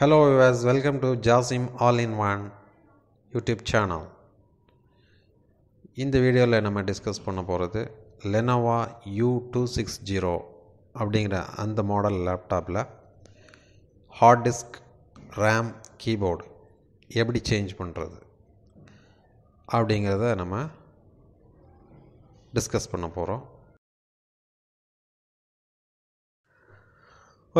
hello viewers welcome to Jasim all in one YouTube channel இந்த வீடியோவில் நம்ம டிஸ்கஸ் பண்ண போகிறது Lenovo U two six zero அப்படிங்கிற அந்த மாடல் லேப்டாப்பில் ஹார்ட் டிஸ்க் ரேம் கீபோர்டு எப்படி சேஞ்ச் பண்ணுறது அப்படிங்கிறத நம்ம டிஸ்கஸ் பண்ண போகிறோம்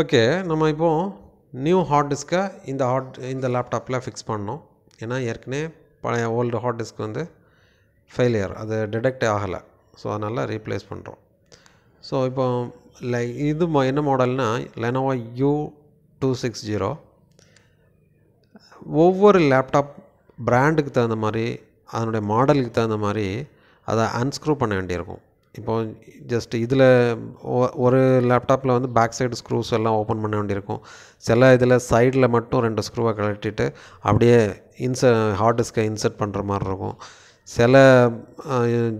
ஓகே நம்ம இப்போது நியூ ஹார்ட் டிஸ்க்கை இந்த ஹார்ட் இந்த லேப்டாப்பில் ஃபிக்ஸ் பண்ணோம் ஏன்னா ஏற்கனவே பழைய ஓல்டு ஹார்ட் டிஸ்க் வந்து ஃபெயிலியர் அது டிடெக்டே ஆகலை ஸோ அதனால் ரீப்ளேஸ் பண்ணுறோம் ஸோ இப்போ லை இது என்ன மாடல்னால் Lenovo U two six zero ஒவ்வொரு லேப்டாப் பிராண்டுக்கு தகுந்த மாதிரி அதனுடைய மாடலுக்கு தகுந்த மாதிரி அதை அன்ஸ்க்ரூ பண்ண வேண்டியிருக்கும் இப்போ ஜஸ்ட் இதில் ஒரு லேப்டாப்பில் வந்து பேக் சைடு ஸ்க்ரூஸ் எல்லாம் ஓப்பன் பண்ண வேண்டியிருக்கும் சில இதில் சைடில் மட்டும் ரெண்டு ஸ்க்ரூவை கழட்டிட்டு அப்படியே இன்ச ஹார்ட் டிஸ்கை இன்சர்ட் பண்ணுற மாதிரி இருக்கும் சில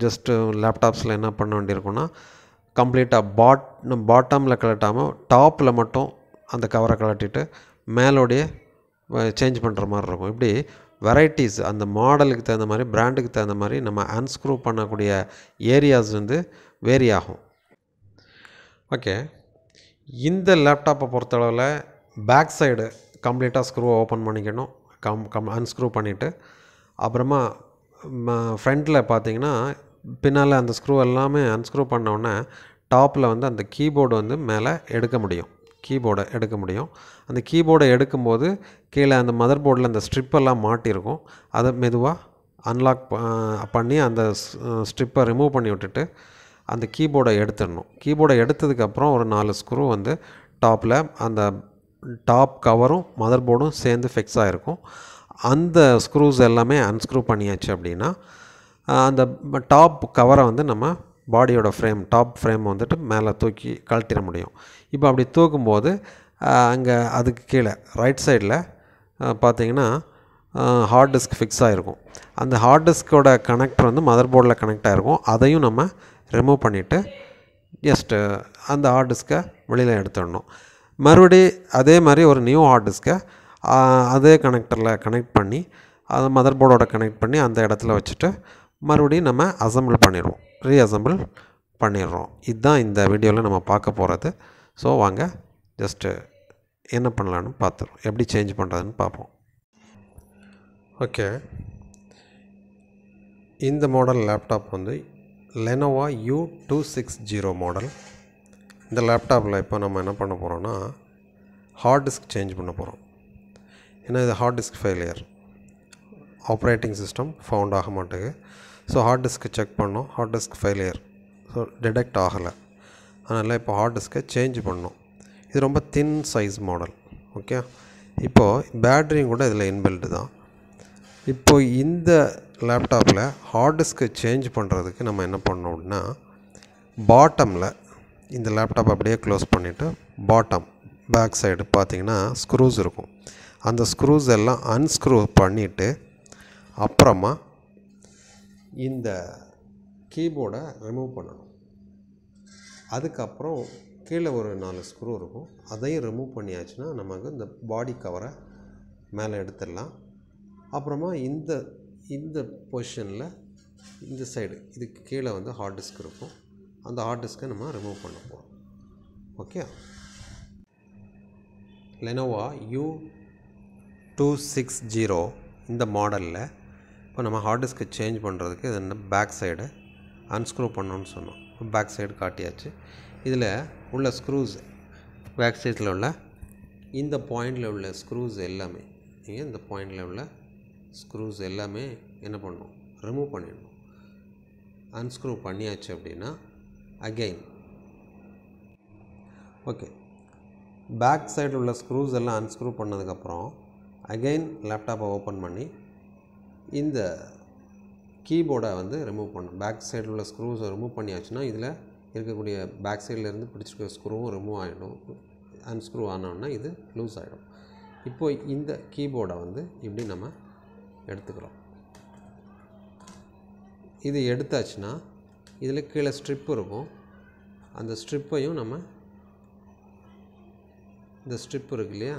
ஜஸ்ட்டு லேப்டாப்ஸில் என்ன பண்ண வேண்டியிருக்குன்னா கம்ப்ளீட்டாக பாட் பாட்டமில் கழட்டாமல் டாப்பில் மட்டும் அந்த கவரை கழட்டிட்டு மேலோடைய சேஞ்ச் பண்ணுற மாதிரி இருக்கும் இப்படி வெரைட்டிஸ் அந்த மாடலுக்கு தகுந்த மாதிரி பிராண்டுக்கு தகுந்த மாதிரி நம்ம அன்ஸ்க்ரூ பண்ணக்கூடிய ஏரியாஸ் வந்து வேரி ஆகும் ஓகே இந்த லேப்டாப்பை பொறுத்தளவில் பேக் சைடு கம்ப்ளீட்டாக ஸ்க்ரூவை ஓப்பன் பண்ணிக்கணும் கம் கம் அன்ஸ்க்ரூ பண்ணிவிட்டு அப்புறமா ஃப்ரண்டில் பார்த்தீங்கன்னா பின்னால் அந்த ஸ்க்ரூ எல்லாமே அன்ஸ்க்ரூ பண்ணோடனே டாப்பில் வந்து அந்த கீபோர்டு வந்து மேலே எடுக்க முடியும் கீபோர்டை எடுக்க முடியும் அந்த கீபோர்டை எடுக்கும்போது கீழே அந்த மதர் போர்டில் அந்த ஸ்ட்ரிப்பெல்லாம் மாட்டியிருக்கும் அதை மெதுவாக அன்லாக் பண்ணி அந்த ஸ்ட்ரிப்பை ரிமூவ் பண்ணி விட்டுட்டு அந்த கீபோர்டை எடுத்துடணும் கீபோர்டை எடுத்ததுக்கப்புறம் ஒரு நாலு ஸ்க்ரூ வந்து டாப்பில் அந்த டாப் கவரும் மதர் போர்டும் சேர்ந்து ஃபிக்ஸ் ஆகிருக்கும் அந்த ஸ்க்ரூஸ் எல்லாமே அன்ஸ்க்ரூ பண்ணியாச்சு அப்படின்னா அந்த டாப் கவரை வந்து நம்ம பாடியோட ஃப்ரேம் டாப் ஃப்ரேம் வந்துட்டு மேலே தூக்கி கழட்டிட முடியும் இப்போ அப்படி தூக்கும்போது அங்கே அதுக்கு கீழே ரைட் சைடில் பார்த்தீங்கன்னா ஹார்ட் டிஸ்க் ஃபிக்ஸ் ஆகிருக்கும் அந்த ஹார்ட் டிஸ்கோட கனெக்டர் வந்து மதர் போர்டில் கனெக்ட் ஆகிருக்கும் அதையும் நம்ம ரிமூவ் பண்ணிவிட்டு ஜஸ்ட்டு அந்த ஹார்ட் டிஸ்கை வெளியில் எடுத்துடணும் மறுபடி அதே மாதிரி ஒரு நியூ ஹார்ட் டிஸ்க்கை அதே கனெக்டரில் கனெக்ட் பண்ணி அதை மதர் போர்டோட கனெக்ட் பண்ணி அந்த இடத்துல வச்சுட்டு மறுபடியும் நம்ம அசம்பிள் பண்ணிடுவோம் ரீஅசம்பிள் பண்ணிடுறோம் இதுதான் இந்த வீடியோவில் நம்ம பார்க்க போகிறது ஸோ வாங்க ஜஸ்ட்டு என்ன பண்ணலான்னு பார்த்துருவோம் எப்படி சேஞ்ச் பண்ணுறதுன்னு பார்ப்போம் ஓகே இந்த மாடல் லேப்டாப் வந்து Lenovo U two six zero model இந்த லேப்டாப்பில் இப்போ நம்ம என்ன பண்ண போகிறோன்னா ஹார்ட் டிஸ்க் சேஞ்ச் பண்ண போகிறோம் ஏன்னா இது hard disk failure operating system found ஆக மாட்டேங்குது ஸோ ஹார்ட் டிஸ்க்கு செக் பண்ணோம் hard disk failure so detect ஆகலை அதனால் இப்போ ஹார்ட் டிஸ்க்கை சேஞ்ச் பண்ணோம் இது ரொம்ப தின் சைஸ் மாடல் ஓகே இப்போது பேட்ரியும் கூட இதில் இன்பில்டு தான் இப்போது இந்த லேப்டாப்பில் ஹார்ட் டிஸ்க்கு சேஞ்ச் பண்ணுறதுக்கு நம்ம என்ன பண்ணோம் பாட்டமில் இந்த லேப்டாப் அப்படியே க்ளோஸ் பண்ணிவிட்டு பாட்டம் பேக் சைடு பார்த்திங்கன்னா ஸ்க்ரூஸ் இருக்கும் அந்த ஸ்க்ரூஸ் எல்லாம் அன்ஸ்க்ரூ பண்ணிவிட்டு அப்புறமா இந்த கீபோர்டை ரிமூவ் பண்ணணும் அதுக்கப்புறம் கீழே ஒரு நாலு ஸ்க்ரூ இருக்கும் அதையும் ரிமூவ் பண்ணியாச்சுன்னா நமக்கு இந்த பாடி கவரை மேலே எடுத்துடலாம் அப்புறமா இந்த இந்த பொசிஷனில் இந்த சைடு இதுக்கு கீழே வந்து ஹார்ட் டிஸ்க் இருக்கும் அந்த ஹார்ட் டிஸ்க்கை நம்ம ரிமூவ் பண்ண போகிறோம் okay Lenovo U two six zero இந்த மாடலில் இப்போ நம்ம ஹார்ட் டிஸ்கை சேஞ்ச் பண்ணுறதுக்கு இது என்ன பேக் சைடு அன்ஸ்க்ரூ பண்ணணும்னு சொன்னோம் பேக் சைடு காட்டியாச்சு இதில் உள்ள ஸ்க்ரூஸ் பேக் சைடில் உள்ள இந்த பாயிண்டில் உள்ள ஸ்க்ரூஸ் எல்லாமே நீங்கள் இந்த பாயிண்டில் உள்ள ஸ்க்ரூஸ் எல்லாமே என்ன பண்ணணும் ரிமூவ் பண்ணிடணும் அன்ஸ்க்ரூ பண்ணியாச்சு அப்படின்னா அகெயின் ஓகே பேக் சைடில் உள்ள ஸ்க்ரூஸ் எல்லாம் அன்ஸ்க்ரூ பண்ணதுக்கப்புறம் அகெயின் லேப்டாப்பை ஓப்பன் பண்ணி இந்த கீபோர்டை வந்து ரிமூவ் பண்ணணும் பேக் சைடில் உள்ள ஸ்க்ரூஸை ரிமூவ் பண்ணியாச்சுன்னா இதில் இருக்கக்கூடிய பேக் சைட்லேருந்து பிடிச்சிருக்க ஸ்க்ரூவும் ரிமூவ் ஆகிடும் அன்ஸ்க்ரூவ் ஆனோன்னா இது லூஸ் ஆகிடும் இப்போது இந்த கீபோர்டை வந்து இப்படி நம்ம எடுத்துக்கிறோம் இது எடுத்தாச்சுன்னா இதில் கீழே ஸ்ட்ரிப் இருக்கும் அந்த ஸ்ட்ரிப்பையும் நம்ம இந்த ஸ்ட்ரிப் இருக்கு இல்லையா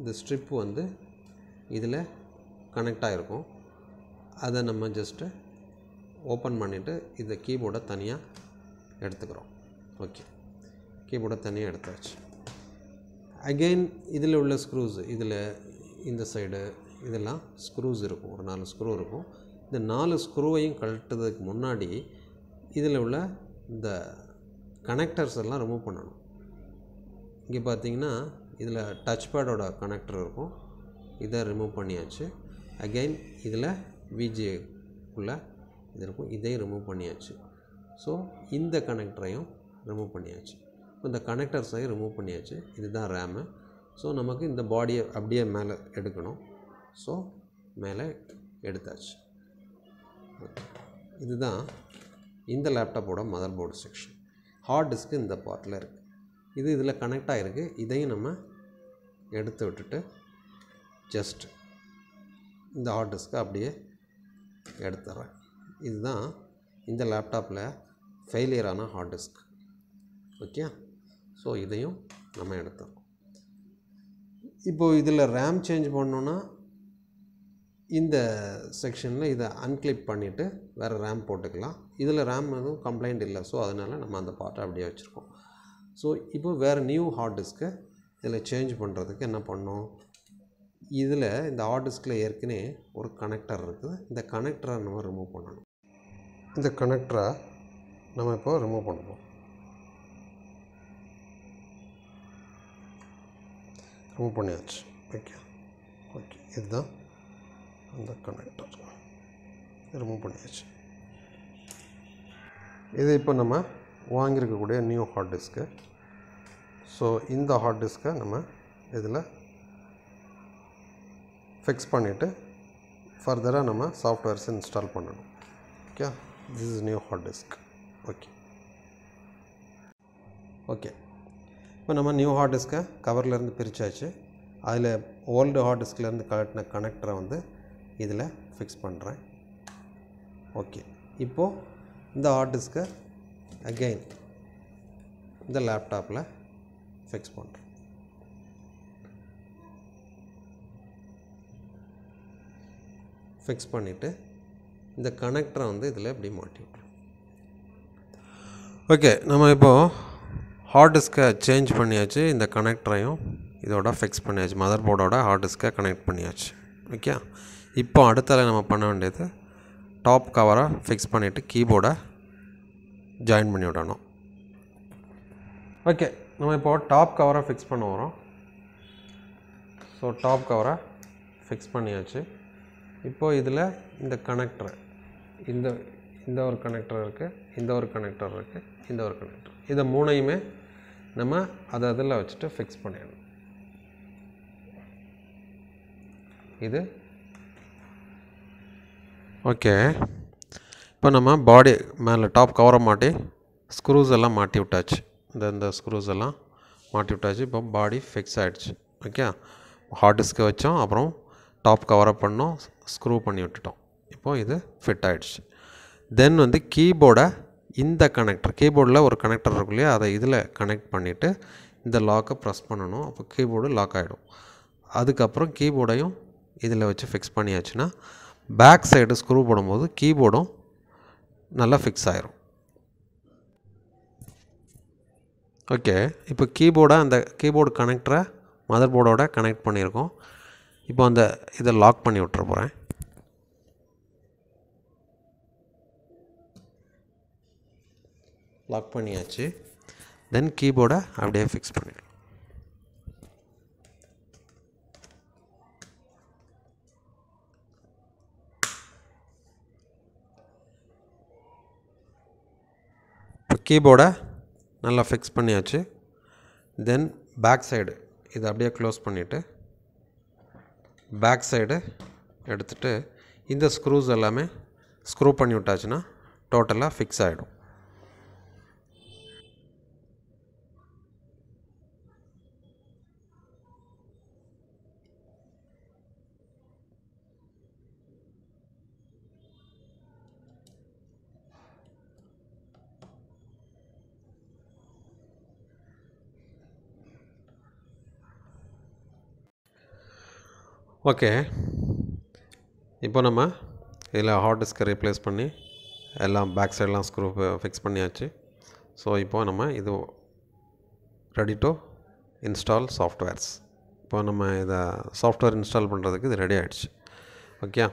இந்த ஸ்ட்ரிப் வந்து இதில் கனெக்ட் ஆகிருக்கும் அதை நம்ம ஜஸ்ட்டு ஓப்பன் பண்ணிவிட்டு இந்த கீபோர்டை தனியாக எடுத்துக்கிறோம் ஓகே கீபோர்டை தனியாக எடுத்தாச்சு அகெயின் இதில் உள்ள ஸ்க்ரூஸ் இதில் இந்த சைடு இதெல்லாம் ஸ்க்ரூஸ் இருக்கும் ஒரு நாலு ஸ்க்ரூ இருக்கும் இந்த நாலு ஸ்க்ரூவையும் கழட்டுறதுக்கு முன்னாடி இதில் உள்ள இந்த கனெக்டர்ஸ் எல்லாம் ரிமூவ் பண்ணணும் இங்கே பார்த்தீங்கன்னா இதில் டச் பேடோட கனெக்டர் இருக்கும் இதை ரிமூவ் பண்ணியாச்சு அகெயின் இதில் விஜே உள்ள இது இருக்கும் இதையும் ரிமூவ் பண்ணியாச்சு ஸோ இந்த கனெக்டரையும் ரிமூவ் பண்ணியாச்சு இந்த கனெக்டர்ஸையும் ரிமூவ் பண்ணியாச்சு இதுதான் ரேமு ஸோ நமக்கு இந்த பாடியை அப்படியே மேலே எடுக்கணும் ஸோ மேலே எடுத்தாச்சு இதுதான் இந்த லேப்டாப்போட mother board section hard disk இந்த பார்ட்டில் இருக்குது இது இதில் கனெக்ட் ஆகிருக்கு இதையும் நம்ம எடுத்து விட்டுட்டு ஜஸ்ட் இந்த ஹார்ட் டிஸ்க்கை அப்படியே எடுத்துட்றேன் இதுதான் இந்த லேப்டாப்பில் ஃபெயிலியரான ஹார்ட் டிஸ்க் ஓகே ஸோ இதையும் நம்ம எடுத்துறோம் இப்போது இதில் ரேம் சேஞ்ச் பண்ணோன்னா இந்த செக்ஷனில் இதை அன்கிளிப் பண்ணிவிட்டு வேறு ரேம் போட்டுக்கலாம் இதில் ரேம் எதுவும் கம்ப்ளைண்ட் இல்லை ஸோ அதனால் நம்ம அந்த பார்ட்டை அப்படியே வச்சுருக்கோம் ஸோ இப்போ வேறு நியூ ஹார்ட் டிஸ்க்கு இதில் சேஞ்ச் பண்ணுறதுக்கு என்ன பண்ணோம் இதில் இந்த ஹார்ட் டிஸ்கில் ஏற்கனவே ஒரு கனெக்டர் இருக்குது இந்த கனெக்டரை நம்ம ரிமூவ் பண்ணணும் இந்த கனெக்டரை நம்ம இப்போ ரிமூவ் பண்ணுவோம் ரிமூவ் பண்ணியாச்சு ஓகே ஓகே இதுதான் அந்த கனெக்டர் ரிமூவ் பண்ணியாச்சு இது இப்போ நம்ம வாங்கியிருக்கக்கூடிய நியூ ஹார்ட் டிஸ்க்கு ஸோ இந்த ஹார்ட் டிஸ்க்கை நம்ம இதில் ஃபிக்ஸ் பண்ணிவிட்டு ஃபர்தராக நம்ம சாஃப்ட்வேர்ஸ் இன்ஸ்டால் பண்ணணும் okay this is new hard disk okay okay இப்போ நம்ம நியூ ஹார்ட் டிஸ்க்கை கவர்லேருந்து பிரித்தாச்சு அதில் ஓல்டு ஹார்ட் டிஸ்க்லேருந்து கலெக்டின கனெக்டரை வந்து இதில் ஃபிக்ஸ் பண்ணுறேன் ஓகே இப்போது இந்த ஹார்ட் டிஸ்க்கை அகெயின் இந்த லேப்டாப்பில் ஃபிக்ஸ் பண்ணுறேன் ஃபிக்ஸ் பண்ணிவிட்டு இந்த கனெக்டரை வந்து இதில் எப்படி மாட்டி ஓகே நம்ம இப்போது ஹார்ட் டிஸ்கை சேஞ்ச் பண்ணியாச்சு இந்த கனெக்டரையும் இதோட ஃபிக்ஸ் பண்ணியாச்சு மதர் போர்டோட ஹார்ட் டிஸ்க்கை கனெக்ட் பண்ணியாச்சு ஓகே இப்போ அடுத்தால நம்ம பண்ண வேண்டியது டாப் கவரை ஃபிக்ஸ் பண்ணிவிட்டு கீபோர்டை ஜாயின் பண்ணி விடணும் ஓகே நம்ம இப்போது டாப் கவரை ஃபிக்ஸ் பண்ண வரோம் ஸோ டாப் கவரை ஃபிக்ஸ் பண்ணியாச்சு இப்போது இதில் இந்த கனெக்டர் இந்த இந்த ஒரு கனெக்டர் இருக்குது இந்த ஒரு கனெக்டர் இருக்குது இந்த ஒரு கனெக்டர் இதை மூணையுமே நம்ம அதை அதில் வச்சுட்டு ஃபிக்ஸ் பண்ணிடணும் இது ஓகே இப்போ நம்ம பாடி மேலே டாப் கவரை மாட்டி ஸ்க்ரூஸ் எல்லாம் மாட்டி விட்டாச்சு இந்த இந்த ஸ்க்ரூஸ் எல்லாம் மாட்டி விட்டாச்சு இப்போ பாடி ஃபிக்ஸ் ஆகிடுச்சு ஓகே ஹார்ட் டிஸ்க்கு வச்சோம் அப்புறம் டாப் அப் பண்ணோம் ஸ்க்ரூ பண்ணி விட்டுட்டோம் இப்போது இது ஃபிட் ஆகிடுச்சு தென் வந்து கீபோர்டை இந்த கனெக்டர் கீபோர்டில் ஒரு கனெக்டர் இருக்கு இல்லையா அதை இதில் கனெக்ட் பண்ணிவிட்டு இந்த லாக்கை ப்ரெஸ் பண்ணணும் அப்போ கீபோர்டு லாக் ஆகிடும் அதுக்கப்புறம் கீபோர்டையும் இதில் வச்சு ஃபிக்ஸ் பண்ணியாச்சுன்னா பேக் சைடு ஸ்க்ரூ போடும்போது கீபோர்டும் நல்லா ஃபிக்ஸ் ஆகிரும் ஓகே இப்போ கீபோர்டை அந்த கீபோர்டு கனெக்டரை மதர் போர்டோட கனெக்ட் பண்ணியிருக்கோம் இப்போ அந்த இதை லாக் பண்ணி விட்டுற போகிறேன் லாக் பண்ணியாச்சு தென் கீபோர்டை அப்படியே ஃபிக்ஸ் பண்ணிடலாம் இப்போ கீபோர்டை நல்லா ஃபிக்ஸ் பண்ணியாச்சு தென் பேக் சைடு இதை அப்படியே க்ளோஸ் பண்ணிவிட்டு back side, screws screw screw screw screw screw screw screw screw screw okay இப்போ நம்ம இதில் ஹார்ட் டிஸ்க்கை ரீப்ளேஸ் பண்ணி எல்லாம் பேக் சைடெலாம் ஸ்க்ரூ ஃபிக்ஸ் பண்ணியாச்சு ஸோ இப்போ நம்ம இது ரெடி டு இன்ஸ்டால் சாஃப்ட்வேர்ஸ் இப்போ நம்ம இதை சாஃப்ட்வேர் இன்ஸ்டால் பண்ணுறதுக்கு இது ரெடி ஆகிடுச்சு ஓகே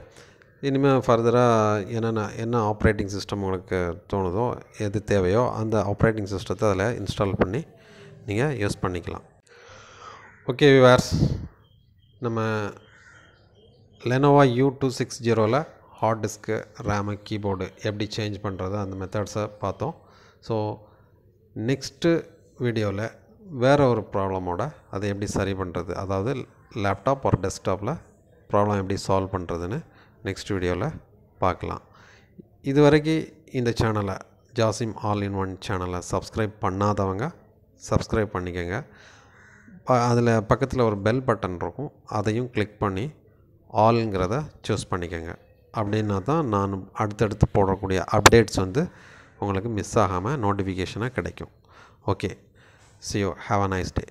இனிமேல் ஃபர்தராக என்னென்ன என்ன ஆப்ரேட்டிங் சிஸ்டம் உங்களுக்கு தோணுதோ எது தேவையோ அந்த ஆப்ரேட்டிங் சிஸ்டத்தை அதில் இன்ஸ்டால் பண்ணி நீங்கள் யூஸ் பண்ணிக்கலாம் ஓகே வேர்ஸ் நம்ம லெனோவா யூ டூ சிக்ஸ் ஜீரோவில் Keyboard டிஸ்க்கு கீபோர்டு எப்படி சேஞ்ச் பண்ணுறது அந்த methods பார்த்தோம் ஸோ நெக்ஸ்ட்டு வீடியோவில் வேறு ஒரு ஓட அதை எப்படி சரி பண்ணுறது அதாவது லேப்டாப் or டெஸ்க்டாப்பில் ப்ராப்ளம் எப்படி சால்வ் பண்ணுறதுன்னு நெக்ஸ்ட் வீடியோவில் பார்க்கலாம் இது வரைக்கும் இந்த சேனலை ஜாசிம் ஆல் இன் ஒன் சேனலை subscribe பண்ணாதவங்க subscribe பண்ணிக்கங்க அதில் பக்கத்தில் ஒரு பெல் பட்டன் இருக்கும் அதையும் click பண்ணி ஆல்ங்கிறத சூஸ் பண்ணிக்கோங்க அப்படின்னா தான் நான் அடுத்தடுத்து போடக்கூடிய அப்டேட்ஸ் வந்து உங்களுக்கு மிஸ் ஆகாமல் நோட்டிஃபிகேஷனாக கிடைக்கும் okay see you have a nice day